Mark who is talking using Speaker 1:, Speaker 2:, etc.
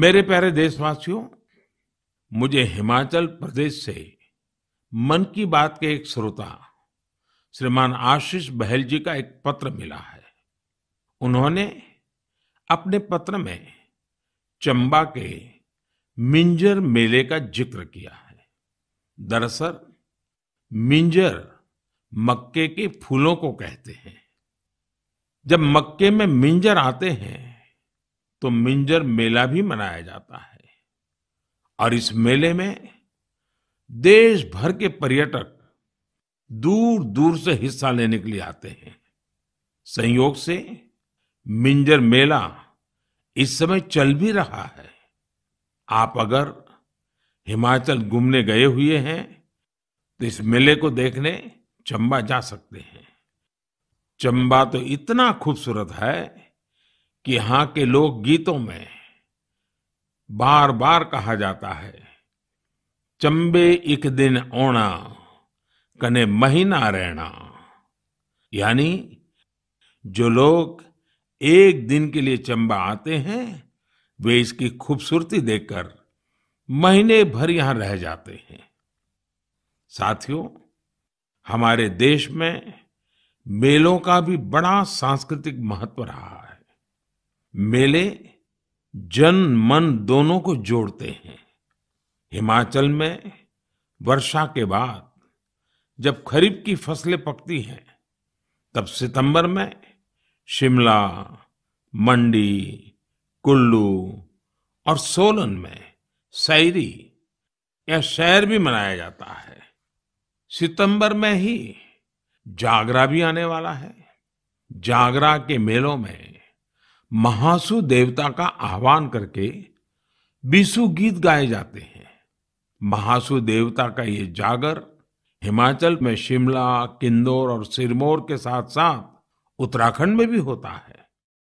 Speaker 1: मेरे प्यारे देशवासियों मुझे हिमाचल प्रदेश से मन की बात के एक श्रोता श्रीमान आशीष बहल जी का एक पत्र मिला है उन्होंने अपने पत्र में चंबा के मिंजर मेले का जिक्र किया है दरअसल मिंजर मक्के के फूलों को कहते हैं जब मक्के में मिंजर आते हैं तो मिंजर मेला भी मनाया जाता है और इस मेले में देश भर के पर्यटक दूर दूर से हिस्सा लेने के लिए आते हैं संयोग से मिंजर मेला इस समय चल भी रहा है आप अगर हिमाचल घूमने गए हुए हैं तो इस मेले को देखने चंबा जा सकते हैं चंबा तो इतना खूबसूरत है कि यहां के लोकगीतों में बार बार कहा जाता है चंबे एक दिन ओणा कने महीना रहना यानी जो लोग एक दिन के लिए चंबा आते हैं वे इसकी खूबसूरती देखकर महीने भर यहां रह जाते हैं साथियों हमारे देश में मेलों का भी बड़ा सांस्कृतिक महत्व रहा है मेले जन मन दोनों को जोड़ते हैं हिमाचल में वर्षा के बाद जब खरीफ की फसलें पकती हैं तब सितंबर में शिमला मंडी कुल्लू और सोलन में सैरी या शहर भी मनाया जाता है सितंबर में ही जागरा भी आने वाला है जागरा के मेलों में महासु देवता का आह्वान करके बिसु गीत गाए जाते हैं महासु देवता का ये जागर हिमाचल में शिमला किन्नौर और सिरमौर के साथ साथ उत्तराखंड में भी होता है